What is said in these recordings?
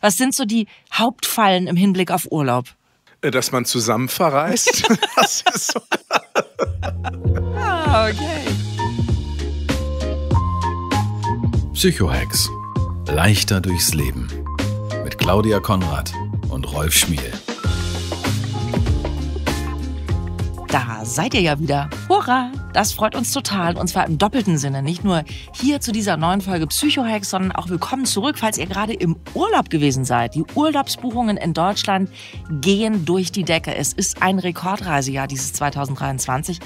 Was sind so die Hauptfallen im Hinblick auf Urlaub? Äh, dass man zusammen verreist. das ist so. ah, okay. Psychohex. Leichter durchs Leben. Mit Claudia Konrad und Rolf Schmiel. Da seid ihr ja wieder. Hurra! Das freut uns total und zwar im doppelten Sinne. Nicht nur hier zu dieser neuen Folge Psychohacks, sondern auch willkommen zurück, falls ihr gerade im Urlaub gewesen seid. Die Urlaubsbuchungen in Deutschland gehen durch die Decke. Es ist ein Rekordreisejahr dieses 2023.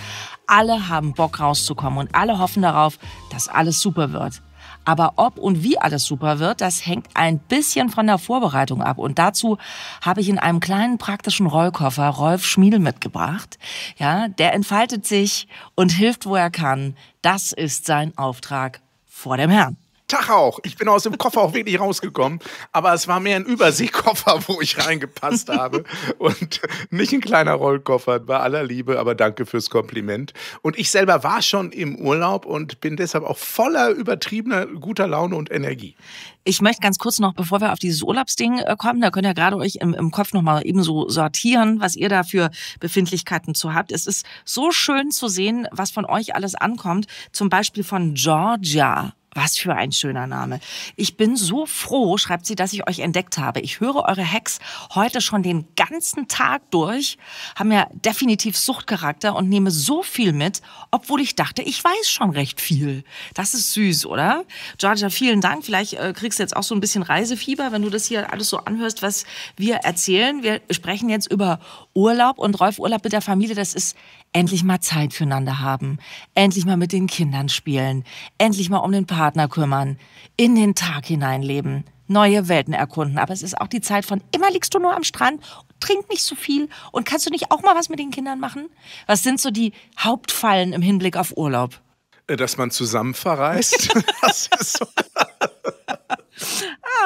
Alle haben Bock rauszukommen und alle hoffen darauf, dass alles super wird. Aber ob und wie alles super wird, das hängt ein bisschen von der Vorbereitung ab. Und dazu habe ich in einem kleinen praktischen Rollkoffer Rolf Schmiedel mitgebracht. Ja, der entfaltet sich und hilft, wo er kann. Das ist sein Auftrag vor dem Herrn. Tag auch. Ich bin aus dem Koffer auch wenig rausgekommen, aber es war mehr ein Überseekoffer, wo ich reingepasst habe und nicht ein kleiner Rollkoffer. Bei aller Liebe, aber danke fürs Kompliment. Und ich selber war schon im Urlaub und bin deshalb auch voller übertriebener guter Laune und Energie. Ich möchte ganz kurz noch, bevor wir auf dieses Urlaubsding äh, kommen, da könnt ihr gerade euch im, im Kopf nochmal ebenso sortieren, was ihr da für Befindlichkeiten zu habt. Es ist so schön zu sehen, was von euch alles ankommt. Zum Beispiel von Georgia was für ein schöner Name. Ich bin so froh, schreibt sie, dass ich euch entdeckt habe. Ich höre eure Hacks heute schon den ganzen Tag durch, haben ja definitiv Suchtcharakter und nehme so viel mit, obwohl ich dachte, ich weiß schon recht viel. Das ist süß, oder? Georgia, vielen Dank. Vielleicht äh, kriegst du jetzt auch so ein bisschen Reisefieber, wenn du das hier alles so anhörst, was wir erzählen. Wir sprechen jetzt über Urlaub und Rolf Urlaub mit der Familie. Das ist endlich mal Zeit füreinander haben, endlich mal mit den Kindern spielen, endlich mal um den Partner kümmern, in den Tag hineinleben, neue Welten erkunden. Aber es ist auch die Zeit von immer liegst du nur am Strand, trink nicht so viel und kannst du nicht auch mal was mit den Kindern machen? Was sind so die Hauptfallen im Hinblick auf Urlaub? Äh, dass man zusammen verreist. das ist so.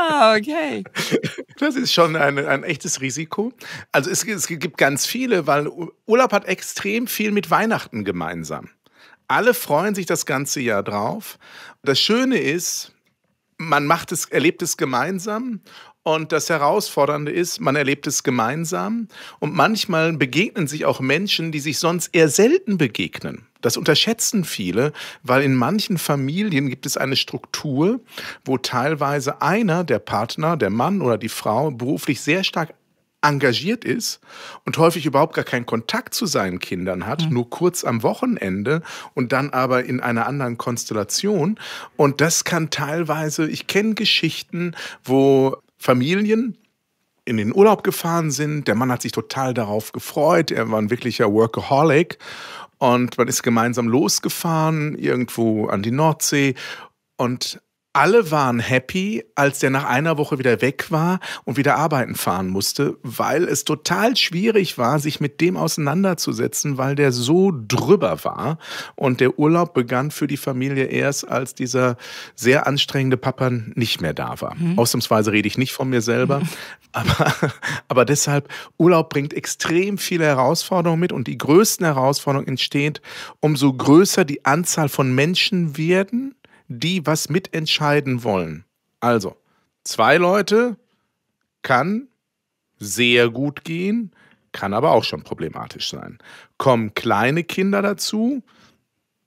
Ah, okay. Das ist schon ein, ein echtes Risiko. Also es, es gibt ganz viele, weil Urlaub hat extrem viel mit Weihnachten gemeinsam. Alle freuen sich das ganze Jahr drauf. Das Schöne ist, man macht es, erlebt es gemeinsam und das Herausfordernde ist, man erlebt es gemeinsam und manchmal begegnen sich auch Menschen, die sich sonst eher selten begegnen. Das unterschätzen viele, weil in manchen Familien gibt es eine Struktur, wo teilweise einer, der Partner, der Mann oder die Frau, beruflich sehr stark engagiert ist und häufig überhaupt gar keinen Kontakt zu seinen Kindern hat, mhm. nur kurz am Wochenende und dann aber in einer anderen Konstellation. Und das kann teilweise, ich kenne Geschichten, wo Familien in den Urlaub gefahren sind. Der Mann hat sich total darauf gefreut. Er war ein wirklicher Workaholic. Und man ist gemeinsam losgefahren, irgendwo an die Nordsee. Und alle waren happy, als der nach einer Woche wieder weg war und wieder arbeiten fahren musste, weil es total schwierig war, sich mit dem auseinanderzusetzen, weil der so drüber war. Und der Urlaub begann für die Familie erst, als dieser sehr anstrengende Papa nicht mehr da war. Mhm. Ausnahmsweise rede ich nicht von mir selber, mhm. aber, aber deshalb, Urlaub bringt extrem viele Herausforderungen mit und die größten Herausforderungen entstehen, umso größer die Anzahl von Menschen werden die was mitentscheiden wollen. Also, zwei Leute kann sehr gut gehen, kann aber auch schon problematisch sein. Kommen kleine Kinder dazu,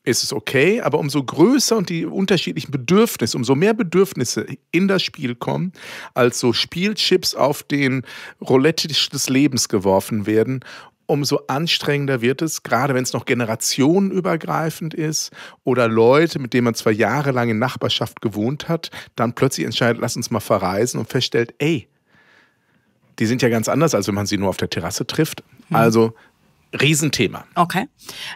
ist es okay, aber umso größer und die unterschiedlichen Bedürfnisse, umso mehr Bedürfnisse in das Spiel kommen, als so Spielchips auf den Roulette des Lebens geworfen werden, umso anstrengender wird es, gerade wenn es noch generationenübergreifend ist oder Leute, mit denen man zwar jahrelang in Nachbarschaft gewohnt hat, dann plötzlich entscheidet, lass uns mal verreisen und feststellt, ey, die sind ja ganz anders, als wenn man sie nur auf der Terrasse trifft. Mhm. Also Riesenthema. Okay.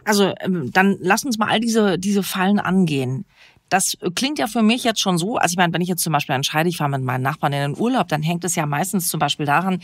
Also ähm, dann lass uns mal all diese, diese Fallen angehen das klingt ja für mich jetzt schon so, also ich meine, wenn ich jetzt zum Beispiel entscheide, ich fahre mit meinen Nachbarn in den Urlaub, dann hängt es ja meistens zum Beispiel daran,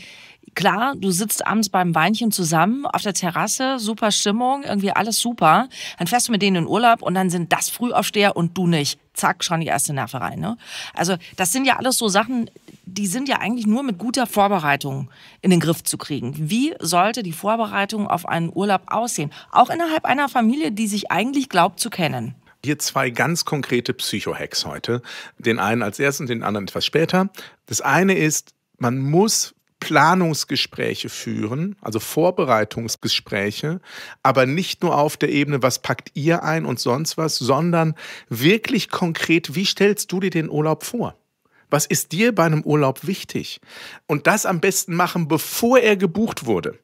klar, du sitzt abends beim Weinchen zusammen auf der Terrasse, super Stimmung, irgendwie alles super, dann fährst du mit denen in den Urlaub und dann sind das Frühaufsteher und du nicht. Zack, schon die erste Nerve rein. Ne? Also das sind ja alles so Sachen, die sind ja eigentlich nur mit guter Vorbereitung in den Griff zu kriegen. Wie sollte die Vorbereitung auf einen Urlaub aussehen? Auch innerhalb einer Familie, die sich eigentlich glaubt zu kennen hier zwei ganz konkrete Psycho-Hacks heute. Den einen als erstes und den anderen etwas später. Das eine ist, man muss Planungsgespräche führen, also Vorbereitungsgespräche, aber nicht nur auf der Ebene, was packt ihr ein und sonst was, sondern wirklich konkret, wie stellst du dir den Urlaub vor? Was ist dir bei einem Urlaub wichtig? Und das am besten machen, bevor er gebucht wurde.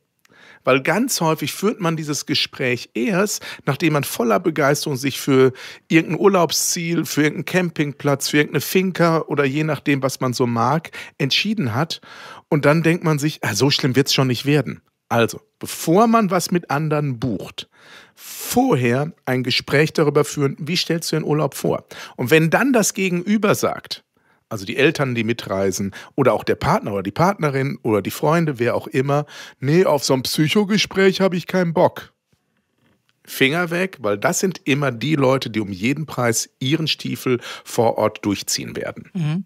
Weil ganz häufig führt man dieses Gespräch erst, nachdem man voller Begeisterung sich für irgendein Urlaubsziel, für irgendeinen Campingplatz, für irgendeine Finca oder je nachdem, was man so mag, entschieden hat. Und dann denkt man sich, ah, so schlimm wird es schon nicht werden. Also, bevor man was mit anderen bucht, vorher ein Gespräch darüber führen, wie stellst du den Urlaub vor? Und wenn dann das Gegenüber sagt, also die Eltern, die mitreisen oder auch der Partner oder die Partnerin oder die Freunde, wer auch immer, nee, auf so ein Psychogespräch habe ich keinen Bock. Finger weg, weil das sind immer die Leute, die um jeden Preis ihren Stiefel vor Ort durchziehen werden. Mhm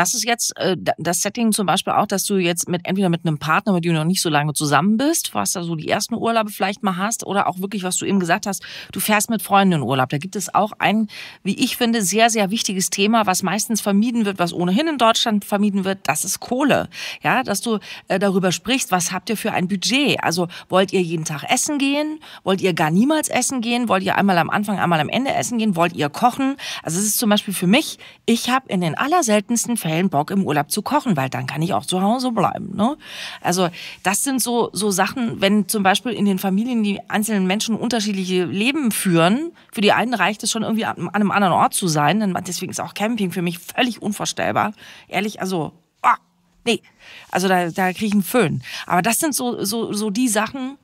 das ist jetzt äh, das Setting zum Beispiel auch, dass du jetzt mit entweder mit einem Partner, mit dem du noch nicht so lange zusammen bist, was da so die ersten Urlaube vielleicht mal hast, oder auch wirklich, was du eben gesagt hast, du fährst mit Freunden in Urlaub. Da gibt es auch ein, wie ich finde, sehr, sehr wichtiges Thema, was meistens vermieden wird, was ohnehin in Deutschland vermieden wird, das ist Kohle. Ja, dass du äh, darüber sprichst, was habt ihr für ein Budget? Also wollt ihr jeden Tag essen gehen? Wollt ihr gar niemals essen gehen? Wollt ihr einmal am Anfang, einmal am Ende essen gehen? Wollt ihr kochen? Also es ist zum Beispiel für mich, ich habe in den allerseltensten Fällen Fällen Bock, im Urlaub zu kochen, weil dann kann ich auch zu Hause bleiben. Ne? Also das sind so, so Sachen, wenn zum Beispiel in den Familien die einzelnen Menschen unterschiedliche Leben führen, für die einen reicht es schon irgendwie an, einem anderen Ort zu sein, dann, deswegen ist auch Camping für mich völlig unvorstellbar. Ehrlich, also, oh, nee, also da, da kriege ich einen Föhn. Aber das sind so, so, so die Sachen,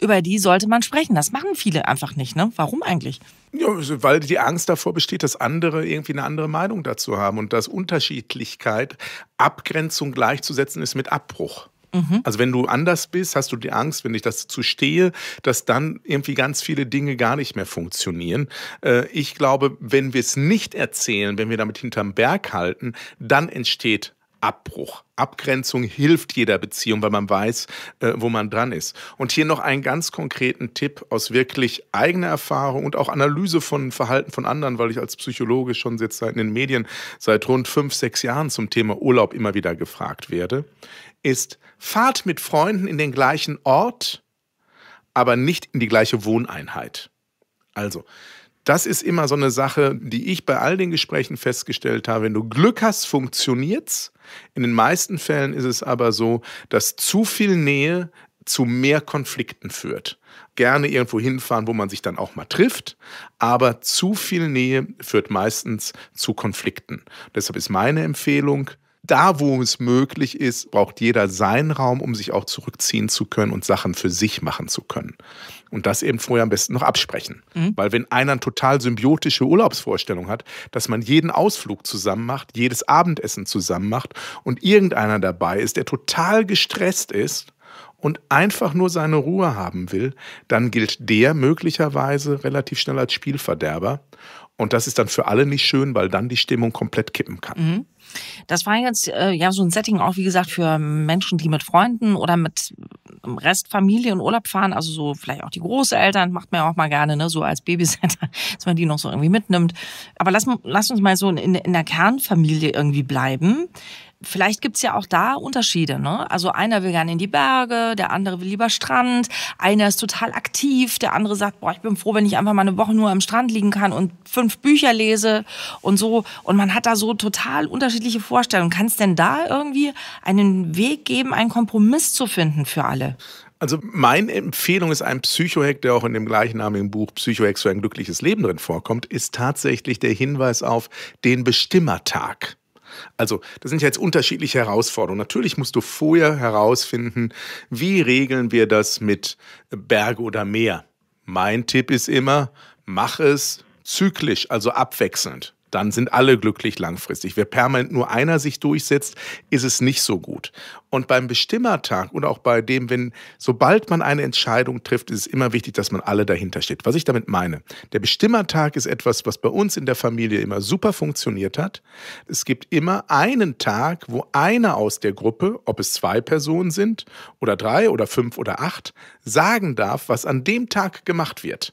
über die sollte man sprechen. Das machen viele einfach nicht. Ne? Warum eigentlich? Ja, weil die Angst davor besteht, dass andere irgendwie eine andere Meinung dazu haben und dass Unterschiedlichkeit, Abgrenzung gleichzusetzen ist mit Abbruch. Mhm. Also wenn du anders bist, hast du die Angst, wenn ich das zu stehe, dass dann irgendwie ganz viele Dinge gar nicht mehr funktionieren. Äh, ich glaube, wenn wir es nicht erzählen, wenn wir damit hinterm Berg halten, dann entsteht Abbruch. Abgrenzung hilft jeder Beziehung, weil man weiß, äh, wo man dran ist. Und hier noch einen ganz konkreten Tipp aus wirklich eigener Erfahrung und auch Analyse von Verhalten von anderen, weil ich als Psychologe schon jetzt seit in den Medien seit rund fünf, sechs Jahren zum Thema Urlaub immer wieder gefragt werde, ist, fahrt mit Freunden in den gleichen Ort, aber nicht in die gleiche Wohneinheit. Also, das ist immer so eine Sache, die ich bei all den Gesprächen festgestellt habe. Wenn du Glück hast, funktioniert's. In den meisten Fällen ist es aber so, dass zu viel Nähe zu mehr Konflikten führt. Gerne irgendwo hinfahren, wo man sich dann auch mal trifft, aber zu viel Nähe führt meistens zu Konflikten. Deshalb ist meine Empfehlung, da, wo es möglich ist, braucht jeder seinen Raum, um sich auch zurückziehen zu können und Sachen für sich machen zu können. Und das eben vorher am besten noch absprechen. Mhm. Weil wenn einer eine total symbiotische Urlaubsvorstellung hat, dass man jeden Ausflug zusammen macht, jedes Abendessen zusammen macht und irgendeiner dabei ist, der total gestresst ist, und einfach nur seine Ruhe haben will, dann gilt der möglicherweise relativ schnell als Spielverderber. Und das ist dann für alle nicht schön, weil dann die Stimmung komplett kippen kann. Mhm. Das war jetzt äh, ja so ein Setting auch, wie gesagt, für Menschen, die mit Freunden oder mit äh, Restfamilie in Urlaub fahren, also so vielleicht auch die Großeltern, macht man ja auch mal gerne, ne, so als Babysitter, dass man die noch so irgendwie mitnimmt. Aber lass, lass uns mal so in, in der Kernfamilie irgendwie bleiben vielleicht gibt es ja auch da Unterschiede. Ne? Also einer will gerne in die Berge, der andere will lieber Strand, einer ist total aktiv, der andere sagt, boah, ich bin froh, wenn ich einfach mal eine Woche nur am Strand liegen kann und fünf Bücher lese und so. Und man hat da so total unterschiedliche Vorstellungen. Kann es denn da irgendwie einen Weg geben, einen Kompromiss zu finden für alle? Also meine Empfehlung ist ein Psychohack, der auch in dem gleichnamigen Buch Psychohack für ein glückliches Leben drin vorkommt, ist tatsächlich der Hinweis auf den Bestimmertag. Also, das sind ja jetzt unterschiedliche Herausforderungen. Natürlich musst du vorher herausfinden, wie regeln wir das mit Berge oder Meer. Mein Tipp ist immer, mach es zyklisch, also abwechselnd dann sind alle glücklich langfristig. Wer permanent nur einer sich durchsetzt, ist es nicht so gut. Und beim Bestimmertag und auch bei dem, wenn, sobald man eine Entscheidung trifft, ist es immer wichtig, dass man alle dahinter steht. Was ich damit meine, der Bestimmertag ist etwas, was bei uns in der Familie immer super funktioniert hat. Es gibt immer einen Tag, wo einer aus der Gruppe, ob es zwei Personen sind oder drei oder fünf oder acht, sagen darf, was an dem Tag gemacht wird.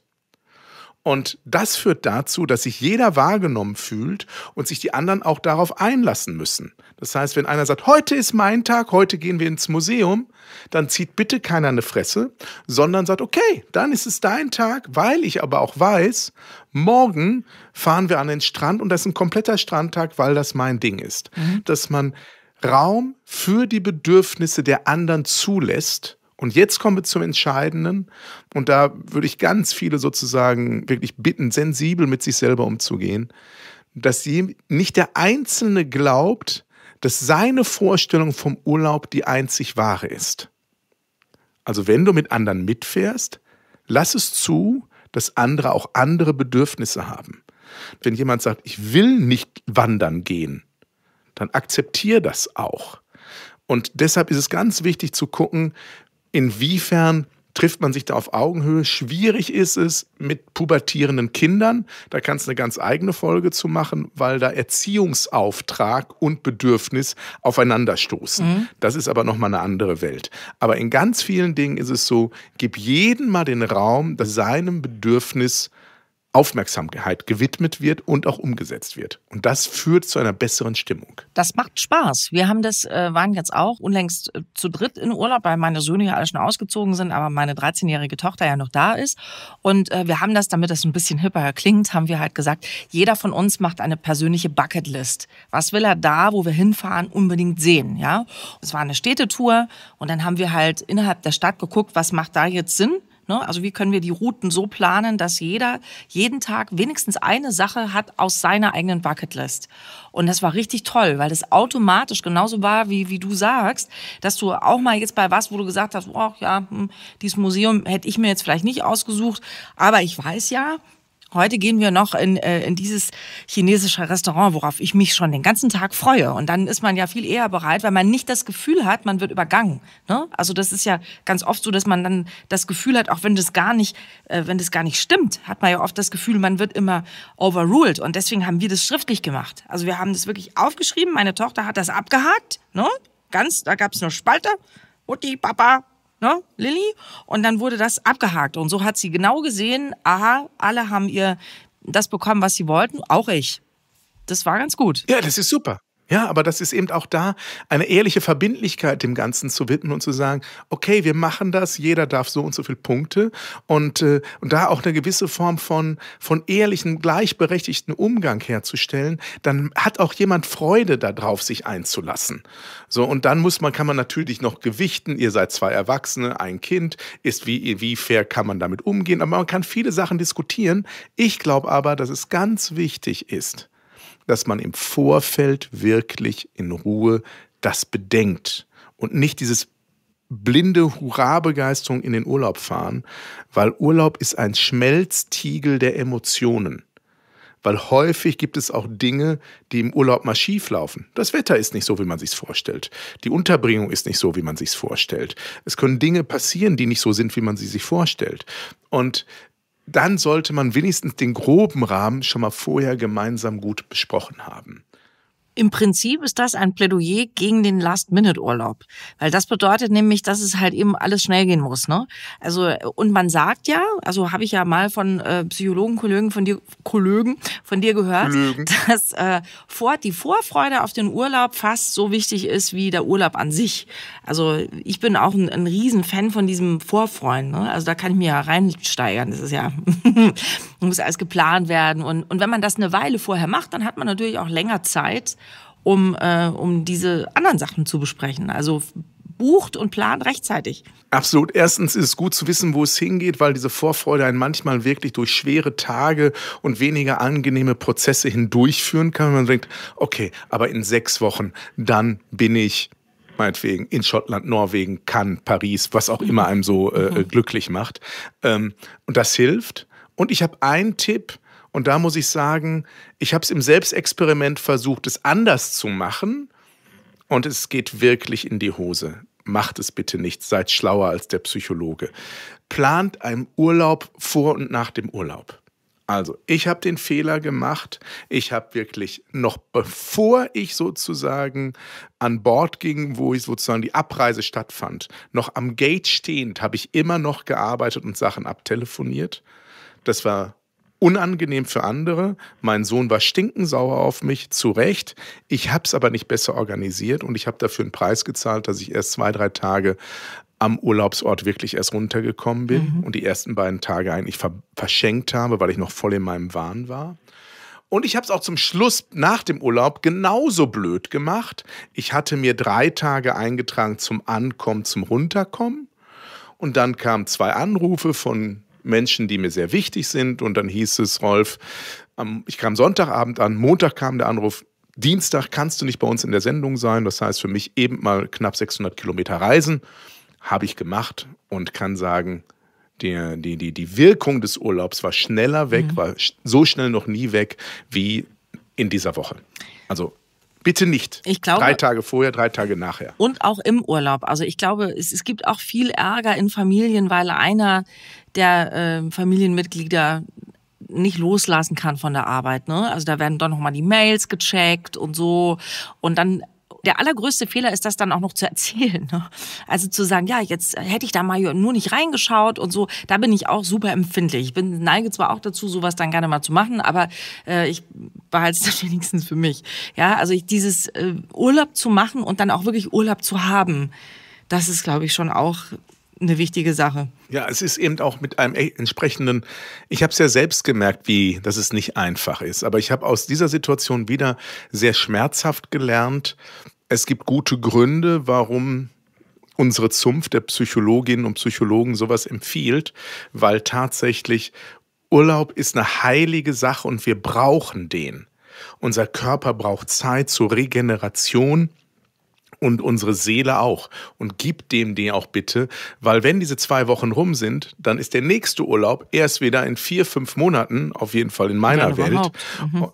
Und das führt dazu, dass sich jeder wahrgenommen fühlt und sich die anderen auch darauf einlassen müssen. Das heißt, wenn einer sagt, heute ist mein Tag, heute gehen wir ins Museum, dann zieht bitte keiner eine Fresse, sondern sagt, okay, dann ist es dein Tag, weil ich aber auch weiß, morgen fahren wir an den Strand und das ist ein kompletter Strandtag, weil das mein Ding ist. Mhm. Dass man Raum für die Bedürfnisse der anderen zulässt und jetzt kommen wir zum Entscheidenden. Und da würde ich ganz viele sozusagen wirklich bitten, sensibel mit sich selber umzugehen, dass sie nicht der Einzelne glaubt, dass seine Vorstellung vom Urlaub die einzig wahre ist. Also wenn du mit anderen mitfährst, lass es zu, dass andere auch andere Bedürfnisse haben. Wenn jemand sagt, ich will nicht wandern gehen, dann akzeptiere das auch. Und deshalb ist es ganz wichtig zu gucken, inwiefern trifft man sich da auf Augenhöhe. Schwierig ist es mit pubertierenden Kindern. Da kannst du eine ganz eigene Folge zu machen, weil da Erziehungsauftrag und Bedürfnis aufeinanderstoßen. Mhm. Das ist aber nochmal eine andere Welt. Aber in ganz vielen Dingen ist es so, gib jedem mal den Raum, dass seinem Bedürfnis Aufmerksamkeit gewidmet wird und auch umgesetzt wird. Und das führt zu einer besseren Stimmung. Das macht Spaß. Wir haben das, äh, waren jetzt auch unlängst äh, zu dritt in Urlaub, weil meine Söhne ja alle schon ausgezogen sind, aber meine 13-jährige Tochter ja noch da ist. Und äh, wir haben das, damit das ein bisschen hipper klingt, haben wir halt gesagt, jeder von uns macht eine persönliche Bucketlist. Was will er da, wo wir hinfahren, unbedingt sehen? Ja, es war eine Städtetour und dann haben wir halt innerhalb der Stadt geguckt, was macht da jetzt Sinn? Ne? Also wie können wir die Routen so planen, dass jeder jeden Tag wenigstens eine Sache hat aus seiner eigenen Bucketlist. Und das war richtig toll, weil das automatisch genauso war, wie, wie du sagst, dass du auch mal jetzt bei was, wo du gesagt hast, oh ja, hm, dieses Museum hätte ich mir jetzt vielleicht nicht ausgesucht, aber ich weiß ja, Heute gehen wir noch in, äh, in dieses chinesische Restaurant, worauf ich mich schon den ganzen Tag freue. Und dann ist man ja viel eher bereit, weil man nicht das Gefühl hat, man wird übergangen. Ne? Also das ist ja ganz oft so, dass man dann das Gefühl hat, auch wenn das gar nicht, äh, wenn das gar nicht stimmt, hat man ja oft das Gefühl, man wird immer overruled. Und deswegen haben wir das schriftlich gemacht. Also wir haben das wirklich aufgeschrieben. Meine Tochter hat das abgehakt. Ne? Ganz, da gab es nur Spalte. Mutti, Papa, ne, Lilly. Und dann wurde das abgehakt. Und so hat sie genau gesehen, aha, alle haben ihr das bekommen, was sie wollten, auch ich. Das war ganz gut. Ja, das ist super. Ja, aber das ist eben auch da, eine ehrliche Verbindlichkeit dem Ganzen zu widmen und zu sagen, okay, wir machen das, jeder darf so und so viele Punkte und, äh, und da auch eine gewisse Form von, von ehrlichen, gleichberechtigten Umgang herzustellen, dann hat auch jemand Freude darauf, sich einzulassen. So, und dann muss man, kann man natürlich noch gewichten, ihr seid zwei Erwachsene, ein Kind, ist wie, wie fair kann man damit umgehen, aber man kann viele Sachen diskutieren. Ich glaube aber, dass es ganz wichtig ist, dass man im Vorfeld wirklich in Ruhe das bedenkt und nicht dieses blinde Hurra-Begeisterung in den Urlaub fahren, weil Urlaub ist ein Schmelztiegel der Emotionen. Weil häufig gibt es auch Dinge, die im Urlaub mal schief laufen. Das Wetter ist nicht so, wie man sich's vorstellt. Die Unterbringung ist nicht so, wie man sich's vorstellt. Es können Dinge passieren, die nicht so sind, wie man sie sich vorstellt. Und dann sollte man wenigstens den groben Rahmen schon mal vorher gemeinsam gut besprochen haben. Im Prinzip ist das ein Plädoyer gegen den Last-Minute-Urlaub, weil das bedeutet nämlich, dass es halt eben alles schnell gehen muss. Ne? Also und man sagt ja, also habe ich ja mal von äh, Psychologen Kollegen von dir Kollegen von dir gehört, Kollegen. dass äh, vor die Vorfreude auf den Urlaub fast so wichtig ist wie der Urlaub an sich. Also ich bin auch ein, ein Riesenfan von diesem Vorfreuen. Ne? Also da kann ich mir ja reinsteigern. Das ist ja muss alles geplant werden. Und, und wenn man das eine Weile vorher macht, dann hat man natürlich auch länger Zeit, um, äh, um diese anderen Sachen zu besprechen. Also bucht und plant rechtzeitig. Absolut. Erstens ist es gut zu wissen, wo es hingeht, weil diese Vorfreude einen manchmal wirklich durch schwere Tage und weniger angenehme Prozesse hindurchführen kann. Und man denkt, okay, aber in sechs Wochen, dann bin ich meinetwegen in Schottland, Norwegen, Cannes, Paris, was auch mhm. immer einem so äh, mhm. glücklich macht. Ähm, und das hilft. Und ich habe einen Tipp, und da muss ich sagen, ich habe es im Selbstexperiment versucht, es anders zu machen. Und es geht wirklich in die Hose. Macht es bitte nicht, seid schlauer als der Psychologe. Plant einen Urlaub vor und nach dem Urlaub. Also, ich habe den Fehler gemacht. Ich habe wirklich noch bevor ich sozusagen an Bord ging, wo ich sozusagen die Abreise stattfand, noch am Gate stehend, habe ich immer noch gearbeitet und Sachen abtelefoniert. Das war unangenehm für andere. Mein Sohn war stinkensauer auf mich, zu Recht. Ich habe es aber nicht besser organisiert und ich habe dafür einen Preis gezahlt, dass ich erst zwei, drei Tage am Urlaubsort wirklich erst runtergekommen bin mhm. und die ersten beiden Tage eigentlich verschenkt habe, weil ich noch voll in meinem Wahn war. Und ich habe es auch zum Schluss nach dem Urlaub genauso blöd gemacht. Ich hatte mir drei Tage eingetragen zum Ankommen, zum Runterkommen. Und dann kamen zwei Anrufe von Menschen, die mir sehr wichtig sind. Und dann hieß es, Rolf, ich kam Sonntagabend an, Montag kam der Anruf, Dienstag kannst du nicht bei uns in der Sendung sein. Das heißt für mich eben mal knapp 600 Kilometer reisen. Habe ich gemacht und kann sagen, die, die, die, die Wirkung des Urlaubs war schneller weg, mhm. war so schnell noch nie weg wie in dieser Woche. Also Bitte nicht. Ich glaube, drei Tage vorher, drei Tage nachher. Und auch im Urlaub. Also ich glaube, es, es gibt auch viel Ärger in Familien, weil einer der äh, Familienmitglieder nicht loslassen kann von der Arbeit. Ne? Also da werden dann nochmal die Mails gecheckt und so. Und dann der allergrößte Fehler ist, das dann auch noch zu erzählen. Ne? Also zu sagen, ja, jetzt hätte ich da mal nur nicht reingeschaut und so, da bin ich auch super empfindlich. Ich bin, neige zwar auch dazu, sowas dann gerne mal zu machen, aber äh, ich behalte es dann wenigstens für mich. Ja, also ich, dieses äh, Urlaub zu machen und dann auch wirklich Urlaub zu haben, das ist, glaube ich, schon auch eine wichtige Sache. Ja, es ist eben auch mit einem entsprechenden, ich habe es ja selbst gemerkt, wie, dass es nicht einfach ist. Aber ich habe aus dieser Situation wieder sehr schmerzhaft gelernt, es gibt gute Gründe, warum unsere Zunft der Psychologinnen und Psychologen sowas empfiehlt, weil tatsächlich Urlaub ist eine heilige Sache und wir brauchen den. Unser Körper braucht Zeit zur Regeneration und unsere Seele auch. Und gib dem die auch bitte, weil wenn diese zwei Wochen rum sind, dann ist der nächste Urlaub erst wieder in vier, fünf Monaten, auf jeden Fall in meiner Welt. Mhm.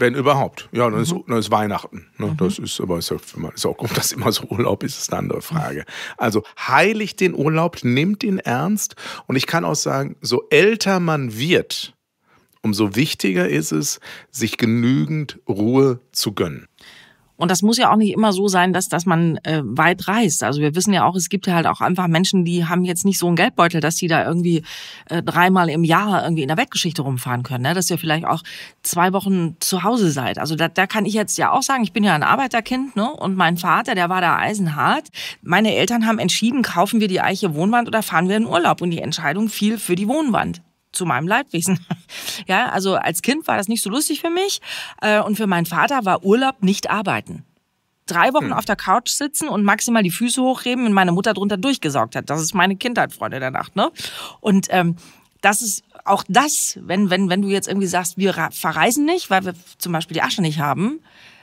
Wenn überhaupt. Ja, dann, mhm. ist, dann ist Weihnachten. Ne? Mhm. Das ist aber ist auch, ist auch, ob das immer so Urlaub ist, ist eine andere Frage. Also heiligt den Urlaub, nimmt ihn ernst. Und ich kann auch sagen, so älter man wird, umso wichtiger ist es, sich genügend Ruhe zu gönnen. Und das muss ja auch nicht immer so sein, dass, dass man äh, weit reist. Also wir wissen ja auch, es gibt ja halt auch einfach Menschen, die haben jetzt nicht so einen Geldbeutel, dass die da irgendwie äh, dreimal im Jahr irgendwie in der Weltgeschichte rumfahren können. Ne? Dass ihr vielleicht auch zwei Wochen zu Hause seid. Also da, da kann ich jetzt ja auch sagen, ich bin ja ein Arbeiterkind ne? und mein Vater, der war da eisenhart. Meine Eltern haben entschieden, kaufen wir die Eiche Wohnwand oder fahren wir in Urlaub. Und die Entscheidung fiel für die Wohnwand zu meinem Leidwesen. ja, also als Kind war das nicht so lustig für mich äh, und für meinen Vater war Urlaub nicht arbeiten drei Wochen hm. auf der Couch sitzen und maximal die Füße hochheben, wenn meine Mutter drunter durchgesaugt hat. Das ist meine Kindheit, Freunde der Nacht. Ne? Und ähm, das ist auch das, wenn, wenn, wenn du jetzt irgendwie sagst, wir verreisen nicht, weil wir zum Beispiel die Asche nicht haben,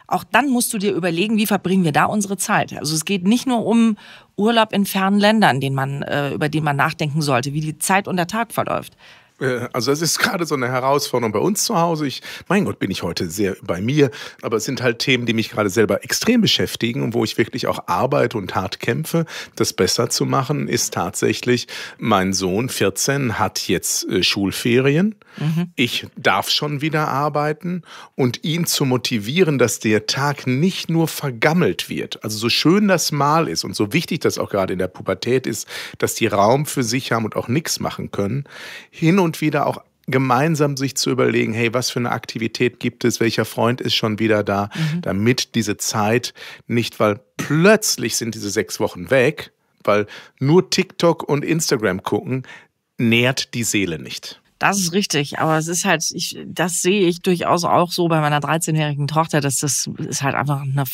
auch dann musst du dir überlegen, wie verbringen wir da unsere Zeit. Also es geht nicht nur um Urlaub in fernen Ländern, den man, äh, über den man nachdenken sollte, wie die Zeit unter Tag verläuft. Äh, also das ist gerade so eine Herausforderung bei uns zu Hause. Ich, mein Gott, bin ich heute sehr bei mir, aber es sind halt Themen, die mich gerade selber extrem beschäftigen und wo ich wirklich auch arbeite und hart kämpfe. Das besser zu machen ist tatsächlich, mein Sohn 14 hat jetzt äh, Schulferien. Mhm. Ich darf schon wieder arbeiten und ihn zu motivieren, dass der Tag nicht nur vergammelt wird. Also so schön das mal ist und so wichtig das auch gerade in der Pubertät ist, dass die Raum für sich haben und auch nichts machen können. Hin und und wieder auch gemeinsam sich zu überlegen, hey, was für eine Aktivität gibt es, welcher Freund ist schon wieder da, mhm. damit diese Zeit nicht, weil plötzlich sind diese sechs Wochen weg, weil nur TikTok und Instagram gucken, nährt die Seele nicht. Das ist richtig, aber es ist halt, ich, das sehe ich durchaus auch so bei meiner 13-jährigen Tochter, dass das ist halt einfach eine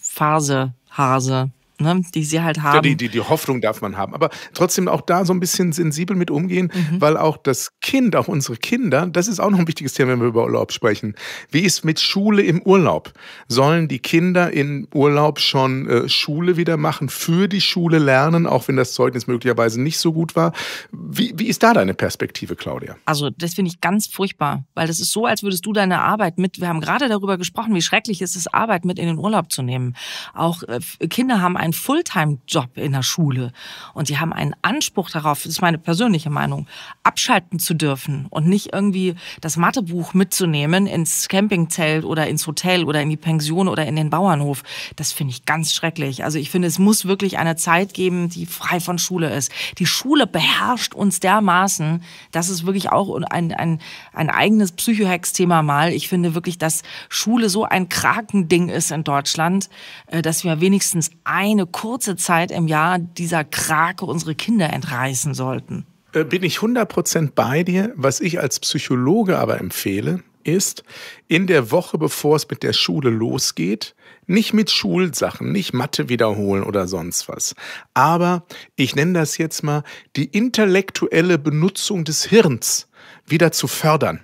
Phase, Hase, ne, die sie halt haben. Ja, die, die, die Hoffnung darf man haben. Aber trotzdem auch da so ein bisschen sensibel mit umgehen, mhm. weil auch das Kind, auch unsere Kinder, das ist auch noch ein wichtiges Thema, wenn wir über Urlaub sprechen. Wie ist mit Schule im Urlaub? Sollen die Kinder im Urlaub schon äh, Schule wieder machen, für die Schule lernen, auch wenn das Zeugnis möglicherweise nicht so gut war? Wie, wie ist da deine Perspektive, Claudia? Also, das finde ich ganz furchtbar, weil das ist so, als würdest du deine Arbeit mit, wir haben gerade darüber gesprochen, wie schrecklich ist es, Arbeit mit in den Urlaub zu nehmen. Auch äh, Kinder haben ein einen Fulltime-Job in der Schule und die haben einen Anspruch darauf, das ist meine persönliche Meinung, abschalten zu dürfen und nicht irgendwie das Mathebuch mitzunehmen ins Campingzelt oder ins Hotel oder in die Pension oder in den Bauernhof. Das finde ich ganz schrecklich. Also ich finde, es muss wirklich eine Zeit geben, die frei von Schule ist. Die Schule beherrscht uns dermaßen, dass es wirklich auch ein, ein, ein eigenes Psychohex-Thema mal. Ich finde wirklich, dass Schule so ein Krakending ist in Deutschland, äh, dass wir wenigstens ein eine kurze Zeit im Jahr dieser Krake unsere Kinder entreißen sollten. Äh, bin ich 100% bei dir. Was ich als Psychologe aber empfehle, ist, in der Woche, bevor es mit der Schule losgeht, nicht mit Schulsachen, nicht Mathe wiederholen oder sonst was. Aber ich nenne das jetzt mal die intellektuelle Benutzung des Hirns wieder zu fördern.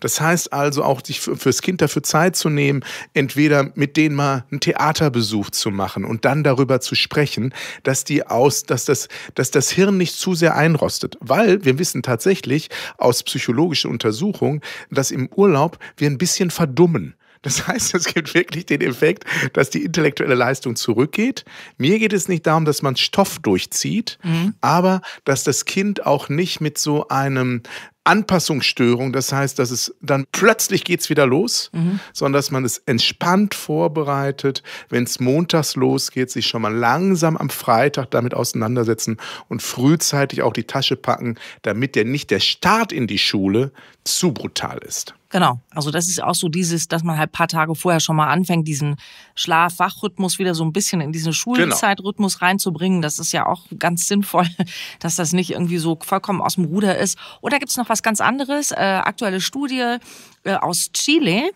Das heißt also auch, sich fürs Kind dafür Zeit zu nehmen, entweder mit denen mal einen Theaterbesuch zu machen und dann darüber zu sprechen, dass die aus, dass das, dass das Hirn nicht zu sehr einrostet. Weil wir wissen tatsächlich aus psychologischen Untersuchungen, dass im Urlaub wir ein bisschen verdummen. Das heißt, es gibt wirklich den Effekt, dass die intellektuelle Leistung zurückgeht. Mir geht es nicht darum, dass man Stoff durchzieht, mhm. aber dass das Kind auch nicht mit so einem Anpassungsstörung. Das heißt, dass es dann plötzlich geht es wieder los, mhm. sondern dass man es entspannt vorbereitet. Wenn es montags losgeht, sich schon mal langsam am Freitag damit auseinandersetzen und frühzeitig auch die Tasche packen, damit der nicht der Start in die Schule zu brutal ist. Genau. Also das ist auch so dieses, dass man halt paar Tage vorher schon mal anfängt, diesen schlaf wachrhythmus wieder so ein bisschen in diesen genau. Schulzeitrhythmus genau. reinzubringen. Das ist ja auch ganz sinnvoll, dass das nicht irgendwie so vollkommen aus dem Ruder ist. Oder gibt's noch was ganz anderes? Äh, aktuelle Studie äh, aus Chile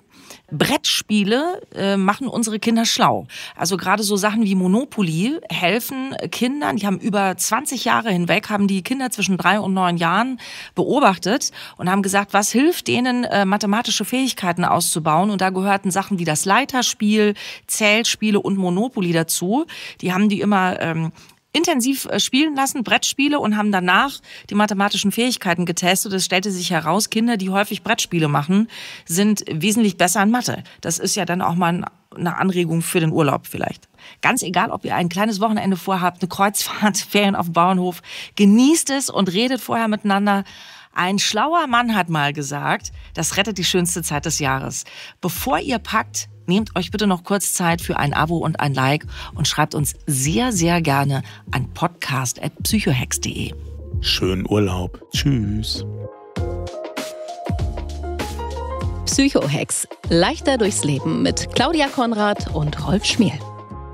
Brettspiele äh, machen unsere Kinder schlau. Also gerade so Sachen wie Monopoly helfen Kindern, die haben über 20 Jahre hinweg, haben die Kinder zwischen drei und neun Jahren beobachtet und haben gesagt, was hilft denen, äh, mathematische Fähigkeiten auszubauen. Und da gehörten Sachen wie das Leiterspiel, Zählspiele und Monopoly dazu. Die haben die immer ähm, intensiv äh, spielen lassen, Brettspiele und haben danach die mathematischen Fähigkeiten getestet. Es stellte sich heraus, Kinder, die häufig Brettspiele machen, sind wesentlich besser in Mathe. Das ist ja dann auch mal eine Anregung für den Urlaub vielleicht. Ganz egal, ob ihr ein kleines Wochenende vorhabt, eine Kreuzfahrt, Ferien auf dem Bauernhof, genießt es und redet vorher miteinander. Ein schlauer Mann hat mal gesagt, das rettet die schönste Zeit des Jahres. Bevor ihr packt, Nehmt euch bitte noch kurz Zeit für ein Abo und ein Like und schreibt uns sehr, sehr gerne an podcast.psychohex.de. Schönen Urlaub. Tschüss. Psychohex. Leichter durchs Leben mit Claudia Konrad und Rolf Schmiel.